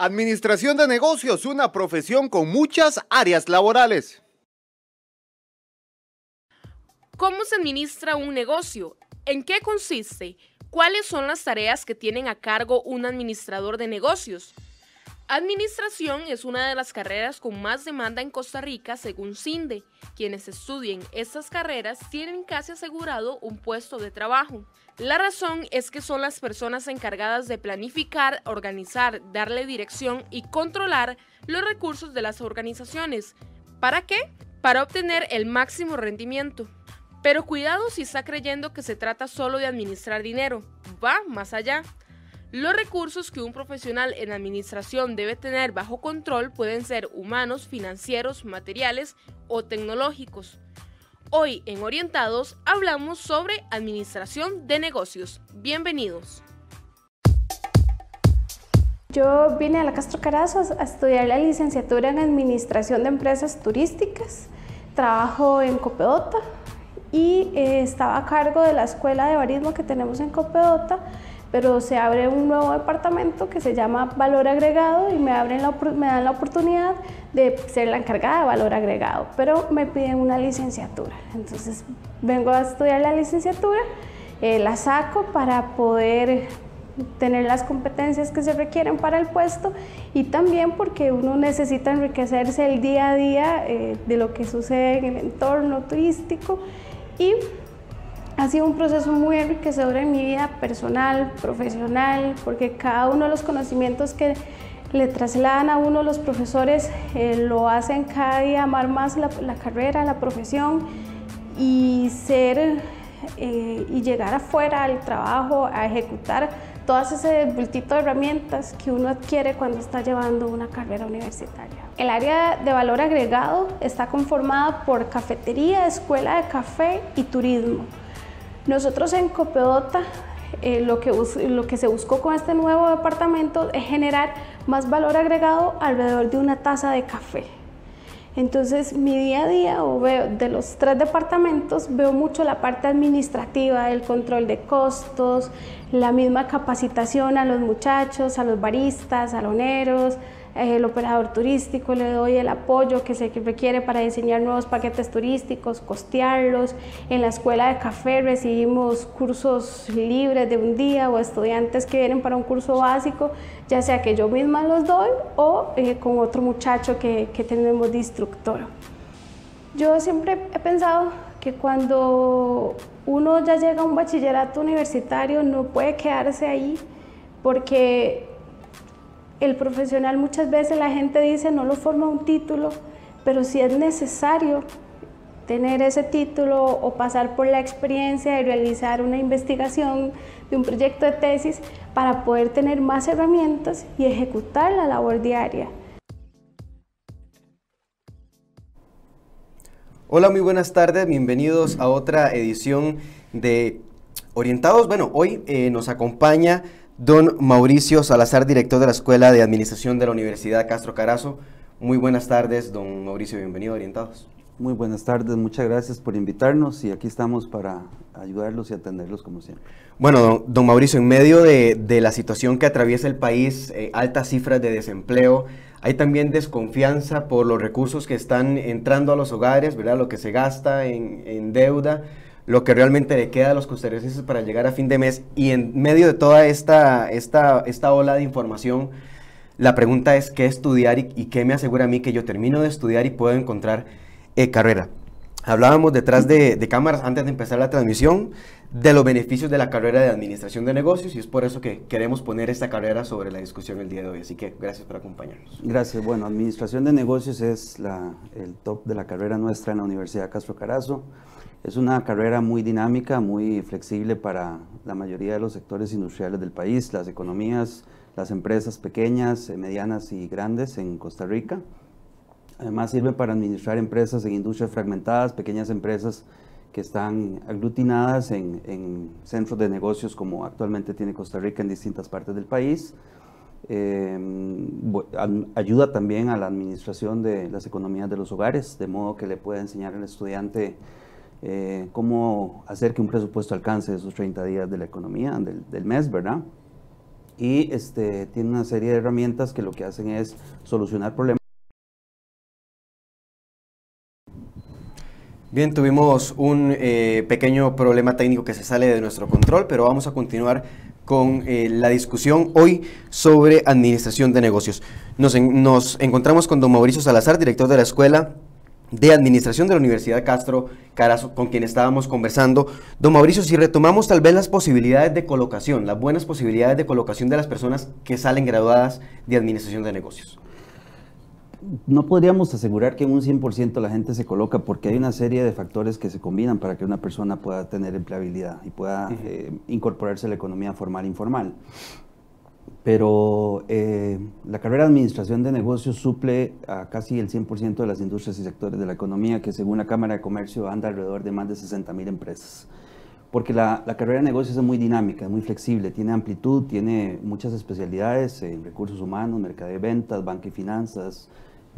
Administración de negocios, una profesión con muchas áreas laborales. ¿Cómo se administra un negocio? ¿En qué consiste? ¿Cuáles son las tareas que tienen a cargo un administrador de negocios? Administración es una de las carreras con más demanda en Costa Rica según CINDE. Quienes estudien estas carreras tienen casi asegurado un puesto de trabajo. La razón es que son las personas encargadas de planificar, organizar, darle dirección y controlar los recursos de las organizaciones. ¿Para qué? Para obtener el máximo rendimiento. Pero cuidado si está creyendo que se trata solo de administrar dinero. Va más allá. Los recursos que un profesional en administración debe tener bajo control pueden ser humanos, financieros, materiales o tecnológicos. Hoy en Orientados hablamos sobre administración de negocios. Bienvenidos. Yo vine a la Castro Carazos a estudiar la licenciatura en Administración de Empresas Turísticas. Trabajo en Copedota y eh, estaba a cargo de la escuela de barismo que tenemos en Copedota pero se abre un nuevo departamento que se llama valor agregado y me, abren me dan la oportunidad de ser la encargada de valor agregado, pero me piden una licenciatura. Entonces vengo a estudiar la licenciatura, eh, la saco para poder tener las competencias que se requieren para el puesto y también porque uno necesita enriquecerse el día a día eh, de lo que sucede en el entorno turístico y ha sido un proceso muy enriquecedor en mi vida personal, profesional, porque cada uno de los conocimientos que le trasladan a uno los profesores eh, lo hacen cada día amar más la, carrera, la profesión y ser eh, y llegar afuera al trabajo a ejecutar todas ese bultito de herramientas que uno adquiere cuando está llevando una carrera universitaria. El área de valor agregado está conformada por cafetería, escuela de café y turismo. Nosotros en Copedota, eh, lo, que lo que se buscó con este nuevo departamento es generar más valor agregado alrededor de una taza de café. Entonces, mi día a día, veo, de los tres departamentos, veo mucho la parte administrativa, el control de costos, la misma capacitación a los muchachos, a los baristas, saloneros, eh, el operador turístico, le doy el apoyo que se requiere para diseñar nuevos paquetes turísticos, costearlos. En la escuela de café recibimos cursos libres de un día o estudiantes que vienen para un curso básico, ya sea que yo misma los doy o eh, con otro muchacho que, que tenemos de instructor. Yo siempre he pensado que cuando uno ya llega a un bachillerato universitario, no puede quedarse ahí porque el profesional muchas veces la gente dice no lo forma un título, pero si sí es necesario tener ese título o pasar por la experiencia de realizar una investigación de un proyecto de tesis para poder tener más herramientas y ejecutar la labor diaria. Hola, muy buenas tardes, bienvenidos a otra edición de Orientados. Bueno, hoy eh, nos acompaña don Mauricio Salazar, director de la Escuela de Administración de la Universidad Castro Carazo. Muy buenas tardes, don Mauricio, bienvenido a Orientados. Muy buenas tardes, muchas gracias por invitarnos y aquí estamos para ayudarlos y atenderlos como siempre. Bueno, don, Mauricio, en medio de, la situación que atraviesa el país, eh, altas cifras de desempleo, hay también desconfianza por los recursos que están entrando a los hogares, ¿verdad? Lo que se gasta en, deuda, lo que realmente le queda a los costarricenses para llegar a fin de mes. Y en medio de toda esta, esta, esta ola de información, la pregunta es qué estudiar y, qué me asegura a mí que yo termino de estudiar y puedo encontrar eh, carrera. Hablábamos detrás de, de, cámaras antes de empezar la transmisión de los beneficios de la carrera de administración de negocios y es por eso que queremos poner esta carrera sobre la discusión el día de hoy. Así que gracias por acompañarnos. Gracias. Bueno, administración de negocios es el top de la carrera nuestra en la Universidad Castro Carazo. Es una carrera muy dinámica, muy flexible para la mayoría de los sectores industriales del país, las economías, las empresas pequeñas, eh, medianas y grandes en Costa Rica. Además sirve para administrar empresas en industrias fragmentadas, pequeñas empresas que están aglutinadas en, centros de negocios como actualmente tiene Costa Rica en distintas partes del país. Em, ayuda también a la administración de las economías de los hogares, de modo que le pueda enseñar al estudiante eh, cómo hacer que un presupuesto alcance esos 30 días de la economía, del, del mes, ¿verdad? Y este, tiene una serie de herramientas que lo que hacen es solucionar problemas. Bien, tuvimos un eh, pequeño problema técnico que se sale de nuestro control, pero vamos a continuar con eh, la discusión hoy sobre administración de negocios. Nos, nos encontramos con don Mauricio Salazar, director de la Escuela de Administración de la Universidad Castro Carazo, con quien estábamos conversando. Don Mauricio, si retomamos tal vez las posibilidades de colocación, las buenas posibilidades de colocación de las personas que salen graduadas de Administración de Negocios no podríamos asegurar que en un 100% la gente se coloca porque hay una serie de factores que se combinan para que una persona pueda tener empleabilidad y pueda eh, incorporarse a la economía formal e informal. Pero eh, la carrera de Administración de Negocios suple a casi el 100% de las industrias y sectores de la economía, que según la Cámara de Comercio anda alrededor de más de 60.000 empresas. Porque la, carrera de negocios es muy dinámica, es muy flexible, tiene amplitud, tiene muchas especialidades en recursos humanos, mercadeo de ventas, banca y finanzas,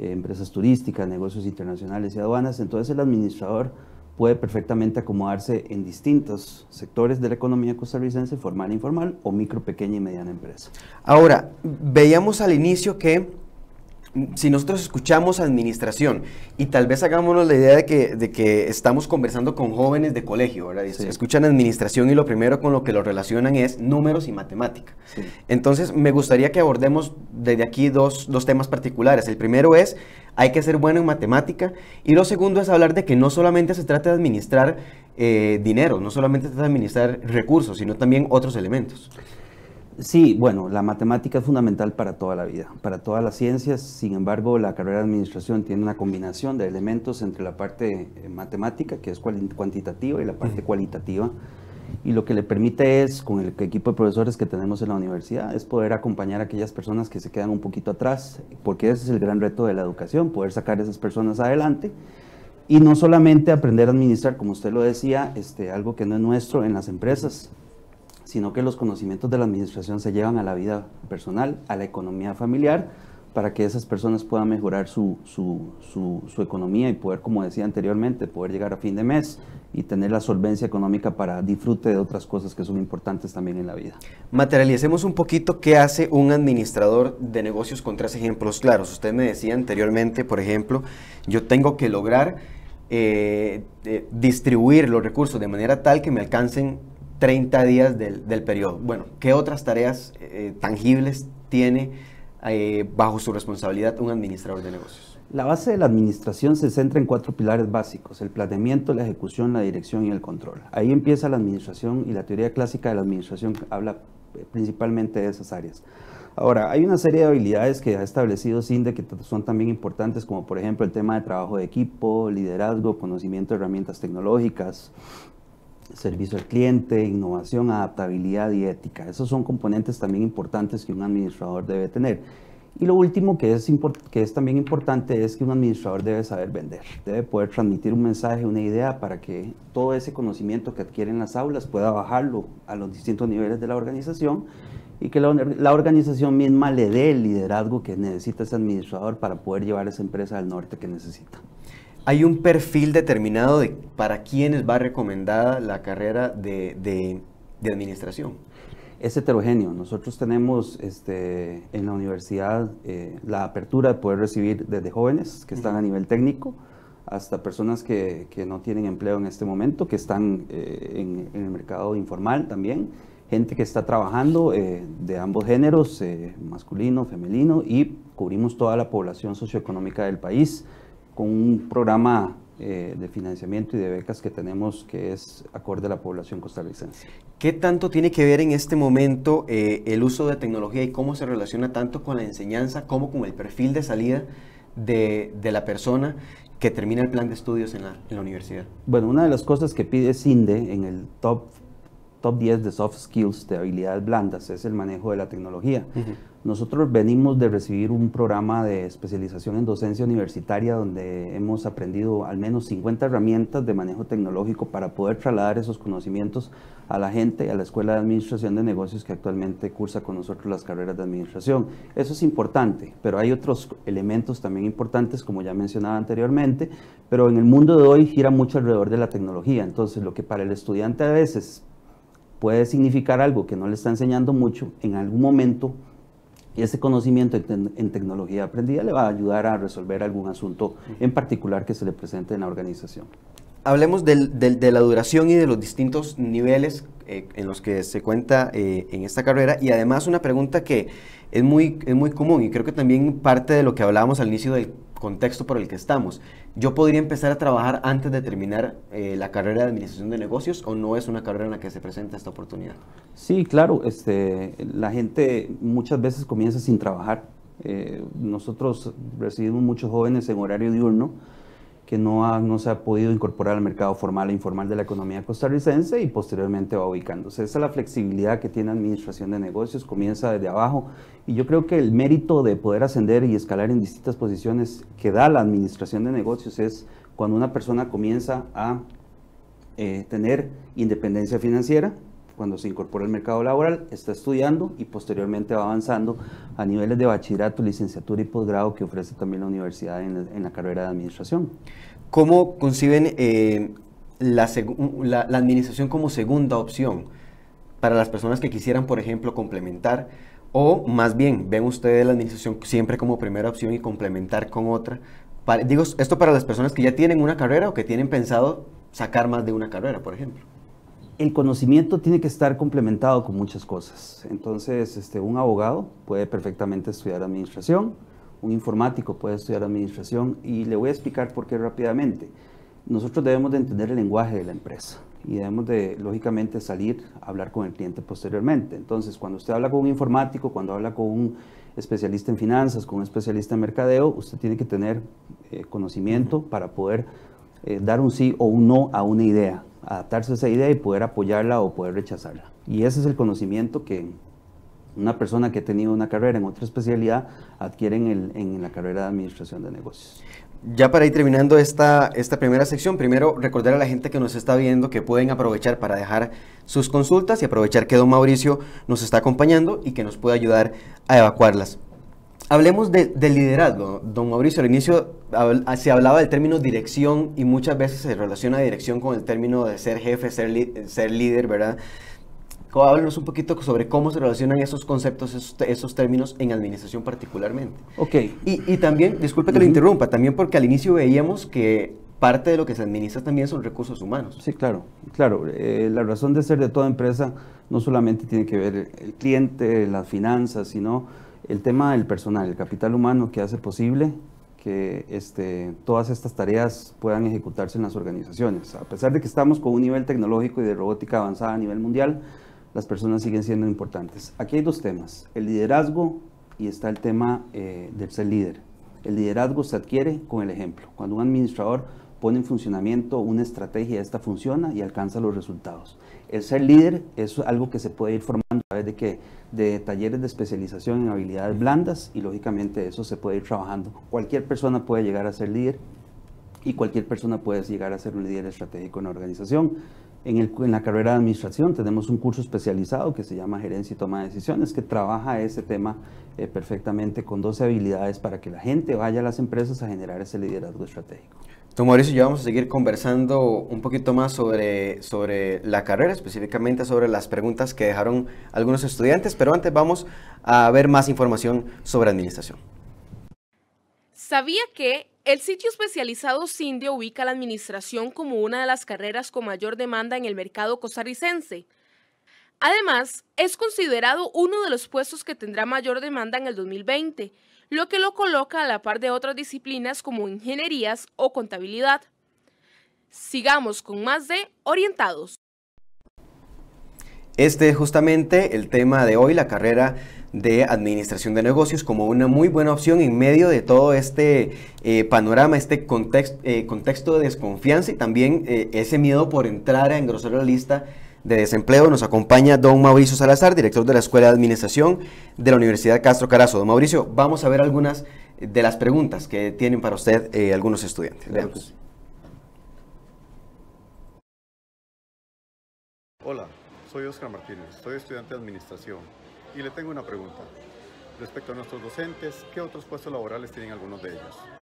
eh, empresas turísticas, negocios internacionales y aduanas, entonces el administrador puede perfectamente acomodarse en distintos sectores de la economía costarricense, formal, e informal o micro, pequeña y mediana empresa. Ahora, veíamos al inicio que si nosotros escuchamos administración y tal vez hagámonos la idea de que, estamos conversando con jóvenes de colegio, ¿verdad? Escuchan administración y lo primero con lo que lo relacionan es números y matemática. Entonces, me gustaría que abordemos desde aquí dos, dos temas particulares. El primero es, hay que ser bueno en matemática y lo segundo es hablar de que no solamente se trata de administrar eh, dinero, no solamente se trata de administrar recursos, sino también otros elementos. Sí, bueno, la matemática es fundamental para toda la vida, para todas las ciencias. Sin embargo, la carrera de administración tiene una combinación de elementos entre la parte eh, matemática, que es cuantitativa, y la parte cualitativa. Y lo que le permite es, con el equipo de profesores que tenemos en la universidad, es poder acompañar a aquellas personas que se quedan un poquito atrás, porque ese es el gran reto de la educación, poder sacar a esas personas adelante y no solamente aprender a administrar, como usted lo decía, este, algo que no es nuestro en las empresas sino que los conocimientos de la administración se llevan a la vida personal, a la economía familiar, para que esas personas puedan mejorar su, economía y poder, como decía anteriormente, poder llegar a fin de mes y tener la solvencia económica para disfrute de otras cosas que son importantes también en la vida. Materialicemos un poquito qué hace un administrador de negocios con tres ejemplos claros. Usted me decía anteriormente, por ejemplo, yo tengo que lograr eh, eh, distribuir los recursos de manera tal que me alcancen 30 días del, periodo. Bueno, ¿qué otras tareas eh, tangibles tiene eh, bajo su responsabilidad un administrador de negocios? La base de la administración se centra en cuatro pilares básicos, el planeamiento, la ejecución, la dirección y el control. Ahí empieza la administración y la teoría clásica de la administración habla eh, principalmente de esas áreas. Ahora, hay una serie de habilidades que ha establecido CINDE que son también importantes, como por ejemplo el tema de trabajo de equipo, liderazgo, conocimiento de herramientas tecnológicas, servicio al cliente, innovación, adaptabilidad y ética. Esos son componentes también importantes que un administrador debe tener. Y lo último que es, es también importante es que un administrador debe saber vender, debe poder transmitir un mensaje, una idea para que todo ese conocimiento que adquieren las aulas pueda bajarlo a los distintos niveles de la organización y que la, organización misma le dé el liderazgo que necesita ese administrador para poder llevar esa empresa al norte que necesita hay un perfil determinado de para quiénes va recomendada la carrera de, de, administración. Es heterogéneo. Nosotros tenemos este, en la universidad eh, la apertura de poder recibir desde jóvenes que están a nivel técnico hasta personas que, que, no tienen empleo en este momento, que están eh, en, el mercado informal también, gente que está trabajando eh, de ambos géneros, masculino, femenino, y cubrimos toda la población socioeconómica del país con un programa eh, de financiamiento y de becas que tenemos que es acorde a la población costarricense. ¿Qué tanto tiene que ver en este momento eh, el uso de tecnología y cómo se relaciona tanto con la enseñanza como con el perfil de salida de, la persona que termina el plan de estudios en la, universidad? Bueno, una de las cosas que pide CINDE en el top, top 10 de soft skills, de habilidades blandas, es el manejo de la tecnología. Nosotros venimos de recibir un programa de especialización en docencia universitaria donde hemos aprendido al menos 50 herramientas de manejo tecnológico para poder trasladar esos conocimientos a la gente, a la Escuela de Administración de Negocios que actualmente cursa con nosotros las carreras de administración. Eso es importante, pero hay otros elementos también importantes, como ya mencionaba anteriormente, pero en el mundo de hoy gira mucho alrededor de la tecnología. Entonces, lo que para el estudiante a veces puede significar algo que no le está enseñando mucho, en algún momento y ese conocimiento en, tecnología aprendida le va a ayudar a resolver algún asunto en particular que se le presente en la organización. Hablemos de la duración y de los distintos niveles eh, en los que se cuenta eh, en esta carrera. Y además una pregunta que es muy, es muy común y creo que también parte de lo que hablábamos al inicio del contexto por el que estamos. ¿Yo podría empezar a trabajar antes de terminar eh, la carrera de administración de negocios o no es una carrera en la que se presenta esta oportunidad? Sí, claro, este, la gente muchas veces comienza sin trabajar. Eh, nosotros recibimos muchos jóvenes en horario diurno que no, no se ha podido incorporar al mercado formal e informal de la economía costarricense y posteriormente va ubicándose. Esa es la flexibilidad que tiene Administración de Negocios, comienza desde abajo y yo creo que el mérito de poder ascender y escalar en distintas posiciones que da la Administración de Negocios es cuando una persona comienza a eh, tener independencia financiera, cuando se incorpora al mercado laboral, está estudiando y posteriormente va avanzando a niveles de bachillerato, licenciatura y posgrado que ofrece también la universidad en la, carrera de administración. ¿Cómo conciben eh, la, administración como segunda opción para las personas que quisieran, por ejemplo, complementar o más bien, ven ustedes la administración siempre como primera opción y complementar con otra. digo, esto para las personas que ya tienen una carrera o que tienen pensado sacar más de una carrera, por ejemplo el conocimiento tiene que estar complementado con muchas cosas. Entonces, este, un abogado puede perfectamente estudiar administración, un informático puede estudiar administración y le voy a explicar por qué rápidamente. Nosotros debemos de entender el lenguaje de la empresa y debemos de, lógicamente, salir a hablar con el cliente posteriormente. Entonces, cuando usted habla con un informático, cuando habla con un especialista en finanzas, con un especialista en mercadeo, usted tiene que tener eh, conocimiento para poder eh, dar un sí o un no a una idea adaptarse a esa idea y poder apoyarla o poder rechazarla. Y ese es el conocimiento que una persona que ha tenido una carrera en otra especialidad adquiere en, el, en la carrera de administración de negocios. Ya para ir terminando esta, esta primera sección, primero recordar a la gente que nos está viendo que pueden aprovechar para dejar sus consultas y aprovechar que don Mauricio nos está acompañando y que nos puede ayudar a evacuarlas. Hablemos de, liderazgo. Don Mauricio, al inicio ah, se hablaba del término dirección y muchas veces se relaciona dirección con el término de ser jefe, ser, ser líder, ¿verdad? hablamos un poquito sobre cómo se relacionan esos conceptos, esos, términos en administración particularmente. Ok. Y, también, disculpe que le lo interrumpa, también porque al inicio veíamos que parte de lo que se administra también son recursos humanos. Sí, claro, claro. Eh, la razón de ser de toda empresa no solamente tiene que ver el cliente, las finanzas, sino el tema del personal, el capital humano que hace posible que este, todas estas tareas puedan ejecutarse en las organizaciones. A pesar de que estamos con un nivel tecnológico y de robótica avanzada a nivel mundial, las personas siguen siendo importantes. Aquí hay dos temas, el liderazgo y está el tema eh, del ser líder. El liderazgo se adquiere con el ejemplo. Cuando un administrador pone en funcionamiento una estrategia, esta funciona y alcanza los resultados. El ser líder es algo que se puede ir formando a través de que de talleres de especialización en habilidades blandas y lógicamente eso se puede ir trabajando. Cualquier persona puede llegar a ser líder y cualquier persona puede llegar a ser un líder estratégico en la organización. En, el, en, la carrera de administración tenemos un curso especializado que se llama Gerencia y Toma de Decisiones, que trabaja ese tema eh, perfectamente con 12 habilidades para que la gente vaya a las empresas a generar ese liderazgo estratégico. Don Mauricio ya vamos a seguir conversando un poquito más sobre, sobre la carrera, específicamente sobre las preguntas que dejaron algunos estudiantes, pero antes vamos a ver más información sobre administración. ¿Sabía que el sitio especializado Cindio ubica la administración como una de las carreras con mayor demanda en el mercado costarricense? Además, es considerado uno de los puestos que tendrá mayor demanda en el 2020 lo que lo coloca a la par de otras disciplinas como ingenierías o contabilidad. Sigamos con más de Orientados. Este es justamente el tema de hoy, la carrera de administración de negocios como una muy buena opción en medio de todo este eh, panorama, este eh, contexto de desconfianza y también eh, ese miedo por entrar a engrosar la lista de Desempleo. Nos acompaña don Mauricio Salazar, director de la Escuela de Administración de la Universidad Castro Carazo. Don Mauricio, vamos a ver algunas de las preguntas que tienen para usted eh, algunos estudiantes. Hola, soy Oscar Martínez, soy estudiante de Administración y le tengo una pregunta. Respecto a nuestros docentes, ¿qué otros puestos laborales tienen algunos de ellos?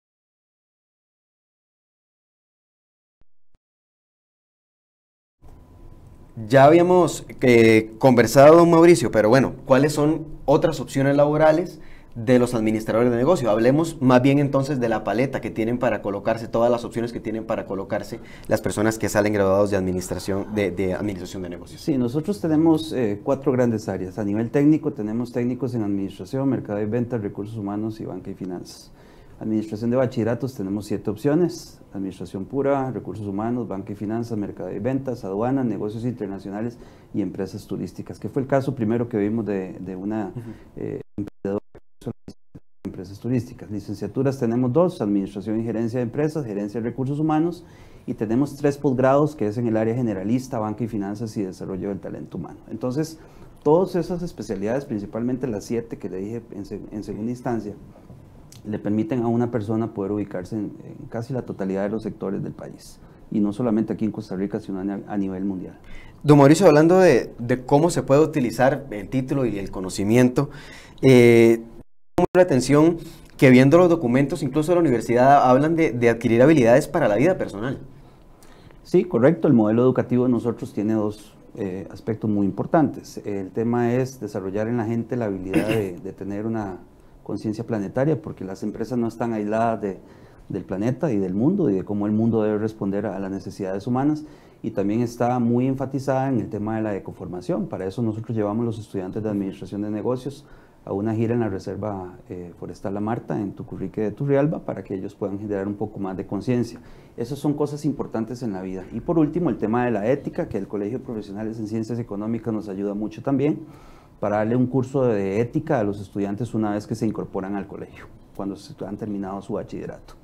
Ya habíamos eh, conversado, don Mauricio, pero bueno, ¿cuáles son otras opciones laborales de los administradores de negocio? Hablemos más bien entonces de la paleta que tienen para colocarse, todas las opciones que tienen para colocarse las personas que salen graduados de administración de, administración de negocios. Sí, nosotros tenemos eh, cuatro grandes áreas. A nivel técnico tenemos técnicos en administración, mercado y ventas, recursos humanos y banca y finanzas. Administración de bachilleratos tenemos siete opciones. Administración pura, recursos humanos, banca y finanzas, mercado y ventas, aduanas, negocios internacionales y empresas turísticas, que fue el caso primero que vimos de, de una eh, empresas turísticas. Licenciaturas tenemos dos, Administración y Gerencia de Empresas, Gerencia de Recursos Humanos, y tenemos tres posgrados, que es en el área generalista, Banca y Finanzas y Desarrollo del Talento Humano. Entonces, todas esas especialidades, principalmente las siete que le dije en, en segunda instancia, le permiten a una persona poder ubicarse en, casi la totalidad de los sectores del país. Y no solamente aquí en Costa Rica, sino a, nivel mundial. Don Mauricio, hablando de, cómo se puede utilizar el título y el conocimiento, eh, la atención que viendo los documentos, incluso la universidad, hablan de, adquirir habilidades para la vida personal. Sí, correcto. El modelo educativo de nosotros tiene dos eh, aspectos muy importantes. El tema es desarrollar en la gente la habilidad de tener una conciencia planetaria, porque las empresas no están aisladas del planeta y del mundo y de cómo el mundo debe responder a las necesidades humanas. Y también está muy enfatizada en el tema de la ecoformación. Para eso nosotros llevamos los estudiantes de Administración de Negocios a una gira en la Reserva eh, Forestal La Marta, en Tucurrique de Turrialba, para que ellos puedan generar un poco más de conciencia. Esas son cosas importantes en la vida. Y por último, el tema de la ética, que el Colegio de Profesionales en Ciencias Económicas nos ayuda mucho también para darle un curso de ética a los estudiantes una vez que se incorporan al colegio, cuando han terminado su bachillerato.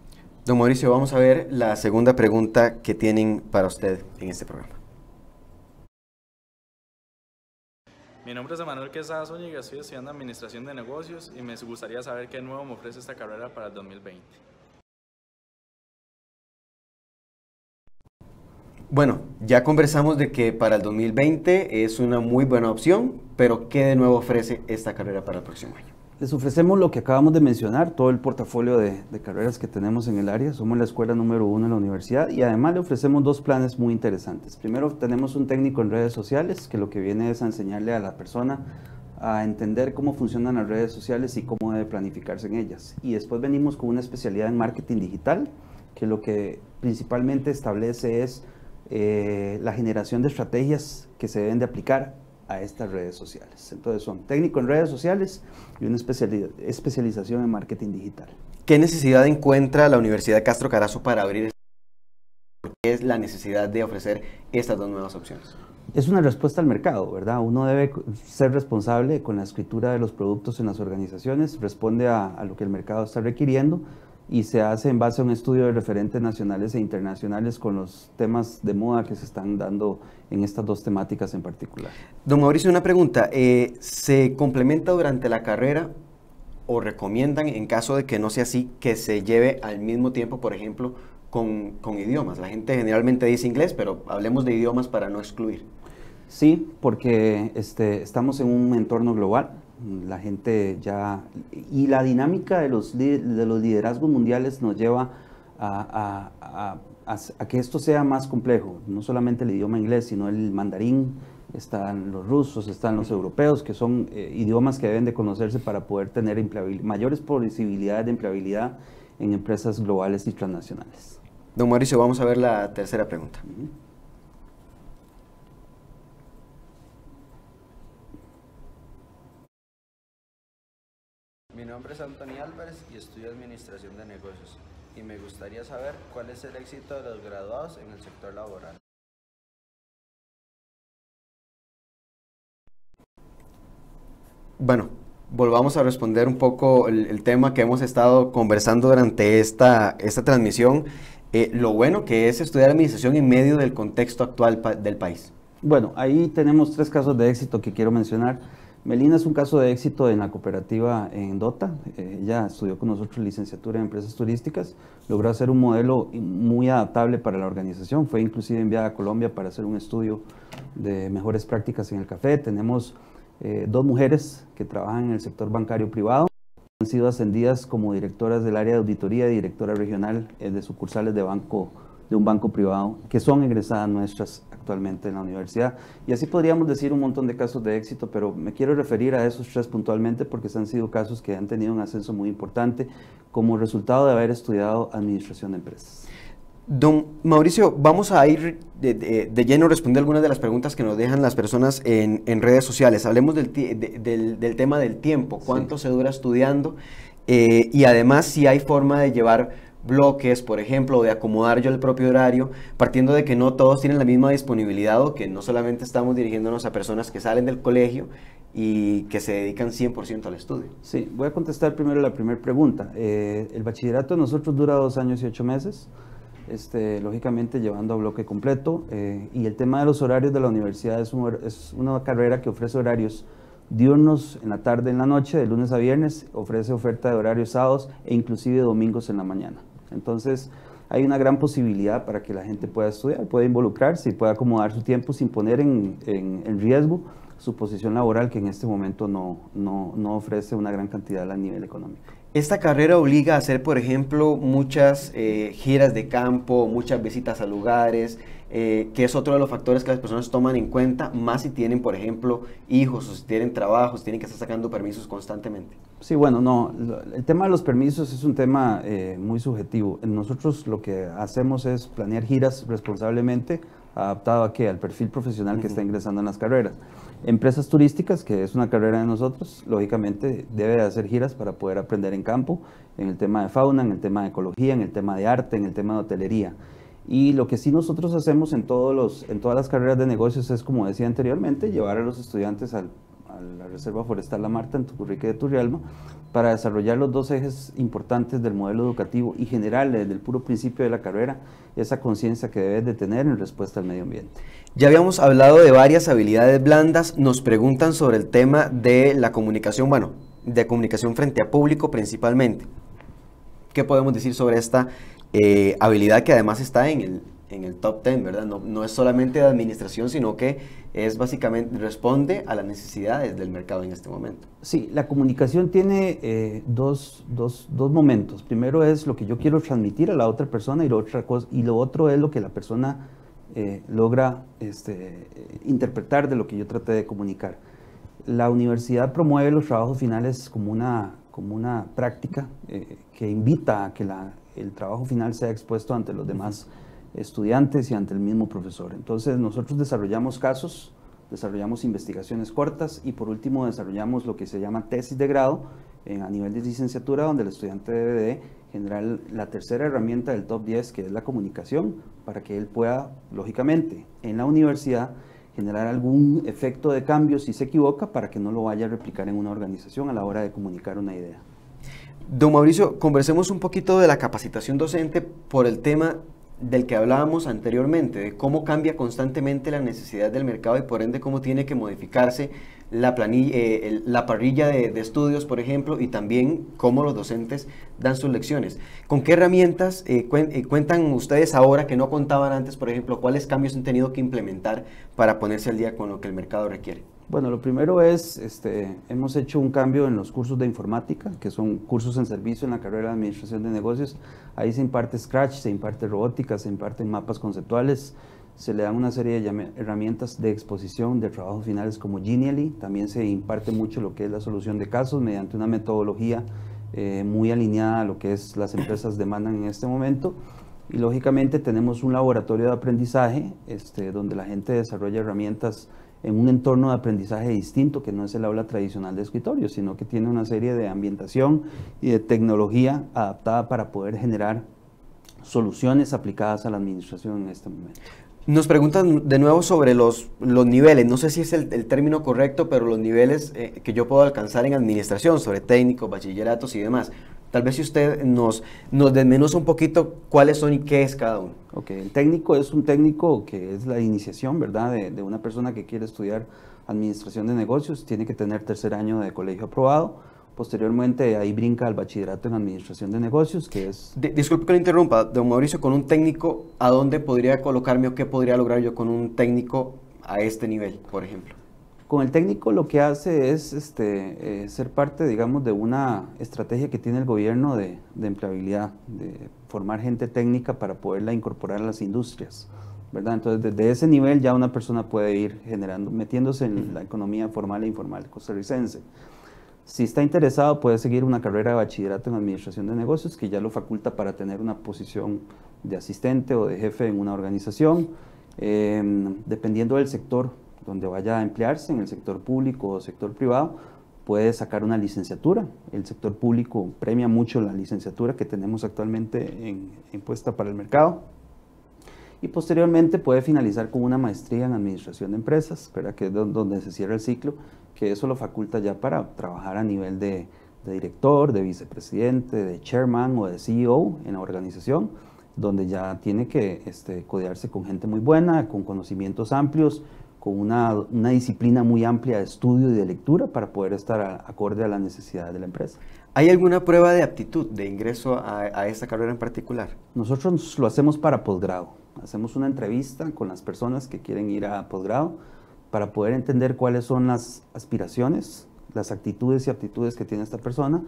Don Mauricio, vamos a ver la segunda pregunta que tienen para usted en este programa. Mi nombre es Emanuel Quesada Zúñiga, estudiante de Administración de Negocios y me gustaría saber qué nuevo me ofrece esta carrera para el 2020. Bueno, ya conversamos de que para el 2020 es una muy buena opción, pero ¿qué de nuevo ofrece esta carrera para el próximo año? Les ofrecemos lo que acabamos de mencionar, todo el portafolio de, carreras que tenemos en el área. Somos la escuela número uno en la universidad y además le ofrecemos dos planes muy interesantes. Primero, tenemos un técnico en redes sociales que lo que viene es a enseñarle a la persona a entender cómo funcionan las redes sociales y cómo debe planificarse en ellas. Y después venimos con una especialidad en marketing digital que lo que principalmente establece es eh, la generación de estrategias que se deben de aplicar a estas redes sociales. Entonces son técnico en redes sociales y una especialización en marketing digital. ¿Qué necesidad encuentra la Universidad Castro Carazo para abrir este ¿Qué es la necesidad de ofrecer estas dos nuevas opciones? Es una respuesta al mercado, ¿verdad? Uno debe ser responsable con la escritura de los productos en las organizaciones, responde a lo que el mercado está requiriendo, y se hace en base a un estudio de referentes nacionales e internacionales con los temas de moda que se están dando en estas dos temáticas en particular. Don Mauricio, una pregunta. Eh, ¿Se complementa durante la carrera o recomiendan, en caso de que no sea así, que se lleve al mismo tiempo, por ejemplo, con, idiomas? La gente generalmente dice inglés, pero hablemos de idiomas para no excluir. Sí, porque este, estamos en un entorno global la gente ya... Y la dinámica de los, liderazgos mundiales nos lleva a, que esto sea más complejo. No solamente el idioma inglés, sino el mandarín, están los rusos, están los europeos, que son eh, idiomas que deben de conocerse para poder tener mayores posibilidades de empleabilidad en empresas globales y transnacionales. Don Mauricio, vamos a ver la tercera pregunta. nombre es Antonio Álvarez y estudio Administración de Negocios y me gustaría saber cuál es el éxito de los graduados en el sector laboral. Bueno, volvamos a responder un poco el, tema que hemos estado conversando durante esta, esta transmisión. Eh, lo bueno que es estudiar administración en medio del contexto actual del país. Bueno, ahí tenemos tres casos de éxito que quiero mencionar. Melina es un caso de éxito en la cooperativa en Dota. Ella estudió con nosotros licenciatura en empresas turísticas, logró hacer un modelo muy adaptable para la organización. Fue inclusive enviada a Colombia para hacer un estudio de mejores prácticas en el café. Tenemos eh, dos mujeres que trabajan en el sector bancario privado. Han sido ascendidas como directoras del área de auditoría y directora regional eh, de sucursales de banco de un banco privado que son egresadas nuestras actualmente en la universidad. Y así podríamos decir un montón de casos de éxito, pero me quiero referir a esos tres puntualmente porque han sido casos que han tenido un ascenso muy importante como resultado de haber estudiado administración de empresas. Don Mauricio, vamos a ir de, de, lleno a responder algunas de las preguntas que nos dejan las personas en, en redes sociales. Hablemos del, del, del, tema del tiempo, cuánto se dura estudiando eh, y además si hay forma de llevar bloques, por ejemplo, de acomodar yo el propio horario, partiendo de que no todos tienen la misma disponibilidad o que no solamente estamos dirigiéndonos a personas que salen del colegio y que se dedican 100% al estudio. Sí, voy a contestar primero la primera pregunta. Eh, el bachillerato de nosotros dura dos años y ocho meses, este, lógicamente llevando a bloque completo, eh, y el tema de los horarios de la universidad es, es una carrera que ofrece horarios diurnos en la tarde, en la noche, de lunes a viernes, ofrece oferta de horarios sábados e inclusive domingos en la mañana. Entonces, hay una gran posibilidad para que la gente pueda estudiar, pueda involucrarse y pueda acomodar su tiempo sin poner en, riesgo su posición laboral que en este momento no, ofrece una gran cantidad a nivel económico. Esta carrera obliga a hacer, por ejemplo, muchas eh, giras de campo, muchas visitas a lugares, eh, que es otro de los factores que las personas toman en cuenta, más si tienen, por ejemplo, hijos o si tienen trabajos, tienen que estar sacando permisos constantemente. Sí, bueno, no, el tema de los permisos es un tema eh, muy subjetivo. Nosotros lo que hacemos es planear giras responsablemente, adaptado a qué, al perfil profesional que está ingresando en las carreras. Empresas turísticas, que es una carrera de nosotros, lógicamente debe hacer giras para poder aprender en campo, en el tema de fauna, en el tema de ecología, en el tema de arte, en el tema de hotelería. Y lo que sí nosotros hacemos en, todos los, en todas las carreras de negocios es, como decía anteriormente, llevar a los estudiantes al, a la Reserva Forestal La Marta en Tucurrique de Turrialma para desarrollar los dos ejes importantes del modelo educativo y general, desde el puro principio de la carrera esa conciencia que debes de tener en respuesta al medio ambiente. Ya habíamos hablado de varias habilidades blandas, nos preguntan sobre el tema de la comunicación, bueno, de comunicación frente a público principalmente. ¿Qué podemos decir sobre esta eh, habilidad que además está en el, en el top 10, ¿verdad? No, no, es solamente de administración, sino que es básicamente, responde a las necesidades del mercado en este momento. Sí, la comunicación tiene eh, dos, dos, dos, momentos. Primero es lo que yo quiero transmitir a la otra persona y lo, otra cosa, y lo otro es lo que la persona eh, logra este, interpretar de lo que yo traté de comunicar. La universidad promueve los trabajos finales como una, como una práctica que invita a que la, el trabajo final sea expuesto ante los demás estudiantes y ante el mismo profesor. Entonces nosotros desarrollamos casos, desarrollamos investigaciones cortas y por último desarrollamos lo que se llama tesis de grado en eh, a nivel de licenciatura donde el estudiante debe de generar la tercera herramienta del top 10 que es la comunicación para que él pueda, lógicamente, en la universidad generar algún efecto de cambio si se equivoca para que no lo vaya a replicar en una organización a la hora de comunicar una idea. Don Mauricio, conversemos un poquito de la capacitación docente por el tema del que hablábamos anteriormente, de cómo cambia constantemente la necesidad del mercado y por ende cómo tiene que modificarse la, eh, la parrilla de, estudios, por ejemplo, y también cómo los docentes dan sus lecciones. ¿Con qué herramientas eh, eh, cuentan ustedes ahora que no contaban antes, por ejemplo, cuáles cambios han tenido que implementar para ponerse al día con lo que el mercado requiere? Bueno, lo primero es, este, hemos hecho un cambio en los cursos de informática, que son cursos en servicio en la carrera de Administración de Negocios. Ahí se imparte Scratch, se imparte robótica, se imparten mapas conceptuales, se le dan una serie de herramientas de exposición de trabajos finales como Genially. También se imparte mucho lo que es la solución de casos mediante una metodología eh, muy alineada a lo que es las empresas demandan en este momento. Y lógicamente tenemos un laboratorio de aprendizaje este, donde la gente desarrolla herramientas en un entorno de aprendizaje distinto, que no es el aula tradicional de escritorio, sino que tiene una serie de ambientación y de tecnología adaptada para poder generar soluciones aplicadas a la administración en este momento. Nos preguntan de nuevo sobre los, niveles, no sé si es el, término correcto, pero los niveles eh, que yo puedo alcanzar en administración, sobre técnicos, bachilleratos y demás. Tal vez si usted nos, nos desmenuza un poquito cuáles son y qué es cada uno. Ok, el técnico es un técnico que es la iniciación, ¿verdad? De, una persona que quiere estudiar administración de negocios, tiene que tener tercer año de colegio aprobado. Posteriormente ahí brinca al bachillerato en administración de negocios, que es... disculpe que lo interrumpa, don Mauricio, con un técnico, ¿a dónde podría colocarme o qué podría lograr yo con un técnico a este nivel, por ejemplo? con el técnico lo que hace es este, eh, ser parte, digamos, de una estrategia que tiene el gobierno de, empleabilidad, de formar gente técnica para poderla incorporar a las industrias, ¿verdad? Entonces, desde ese nivel ya una persona puede ir generando, metiéndose en la economía formal e informal costarricense. Si está interesado, puede seguir una carrera de bachillerato en administración de negocios, que ya lo faculta para tener una posición de asistente o de jefe en una organización. Em, dependiendo del sector, donde vaya a emplearse en el sector público o sector privado, puede sacar una licenciatura. El sector público premia mucho la licenciatura que tenemos actualmente en, puesta para el mercado. Y posteriormente puede finalizar con una maestría en administración de empresas, pero que es donde se cierra el ciclo, que eso lo faculta ya para trabajar a nivel de, director, de vicepresidente, de chairman o de CEO en la organización, donde ya tiene que este, codearse con gente muy buena, con conocimientos amplios, con una, disciplina muy amplia de estudio y de lectura para poder estar acorde a las necesidades de la empresa. ¿Hay alguna prueba de aptitud de ingreso a, esta carrera en particular? Nosotros lo hacemos para posgrado. Hacemos una entrevista con las personas que quieren ir a posgrado para poder entender cuáles son las aspiraciones, las actitudes y aptitudes que tiene esta persona,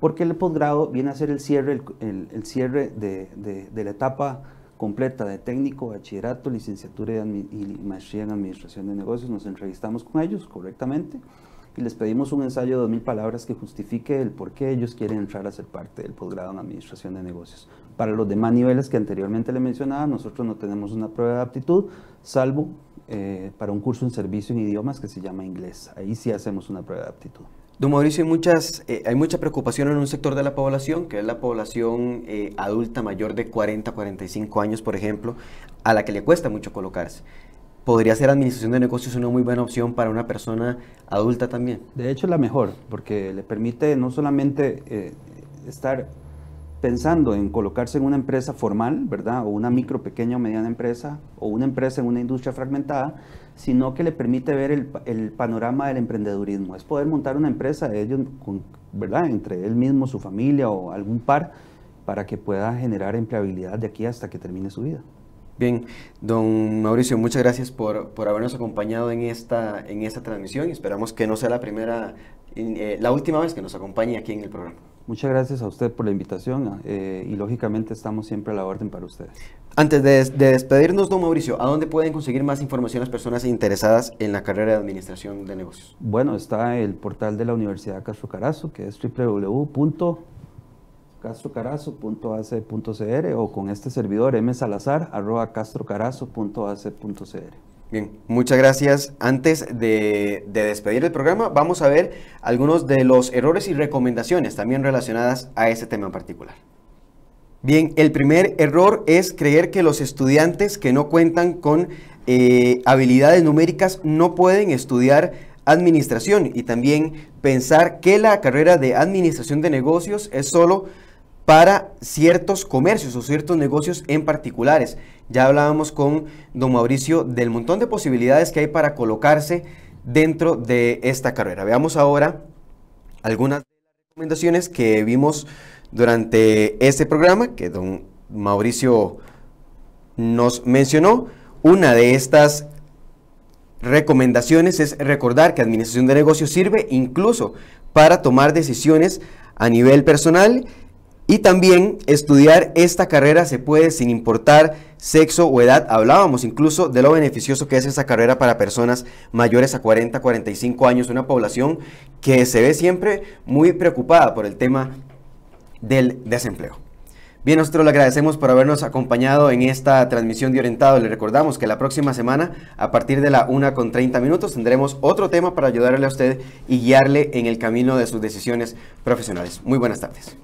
porque el posgrado viene a ser el cierre, cierre de, de la etapa completa de técnico, bachillerato, licenciatura y, maestría en administración de negocios. Nos entrevistamos con ellos correctamente y les pedimos un ensayo de 2000 palabras que justifique el por qué ellos quieren entrar a ser parte del posgrado en administración de negocios. Para los demás niveles que anteriormente le mencionaba, nosotros no tenemos una prueba de aptitud, salvo eh, para un curso en servicio en idiomas que se llama inglés. Ahí sí hacemos una prueba de aptitud. Don Mauricio, eh, hay, mucha preocupación en un sector de la población, que es la población eh, adulta mayor de 40, 45 años, por ejemplo, a la que le cuesta mucho colocarse. ¿Podría ser administración de negocios una muy buena opción para una persona adulta también? De hecho, es la mejor, porque le permite no solamente eh, estar pensando en colocarse en una empresa formal, ¿verdad? O una micro, pequeña o mediana empresa, o una empresa en una industria fragmentada, sino que le permite ver el, el, panorama del emprendedurismo. Es poder montar una empresa de ellos, con, ¿verdad? Entre él mismo, su familia o algún par, para que pueda generar empleabilidad de aquí hasta que termine su vida. Bien, don Mauricio, muchas gracias por, habernos acompañado en esta, en esta transmisión. Esperamos que no sea la primera, eh, la última vez que nos acompañe aquí en el programa. Muchas gracias a usted por la invitación ah, eh, y lógicamente estamos siempre a la orden para ustedes. Antes de, de, despedirnos, don Mauricio, ¿a dónde pueden conseguir más información las personas interesadas en la carrera de Administración de Negocios? Bueno, está el portal de la Universidad Castro Carazo, que es www.castrocarazo.ac.cr o con este servidor msalazar.castrocarazo.ac.cr. Bien, muchas gracias. Antes de, despedir el programa, vamos a ver algunos de los errores y recomendaciones también relacionadas a este tema en particular. Bien, el primer error es creer que los estudiantes que no cuentan con eh, habilidades numéricas no pueden estudiar administración y también pensar que la carrera de administración de negocios es solo para ciertos comercios o ciertos negocios en particulares. Ya hablábamos con don Mauricio del montón de posibilidades que hay para colocarse dentro de esta carrera. Veamos ahora algunas recomendaciones que vimos durante este programa que don Mauricio nos mencionó. Una de estas recomendaciones es recordar que administración de negocios sirve incluso para tomar decisiones a nivel personal y también estudiar esta carrera se puede sin importar sexo o edad. Hablábamos incluso de lo beneficioso que es esa carrera para personas mayores a 40, 45 años, una población que se ve siempre muy preocupada por el tema del desempleo. Bien, nosotros le agradecemos por habernos acompañado en esta transmisión de Orientado. Le recordamos que la próxima semana, a partir de la 1 con 30 minutos, tendremos otro tema para ayudarle a usted y guiarle en el camino de sus decisiones profesionales. Muy buenas tardes.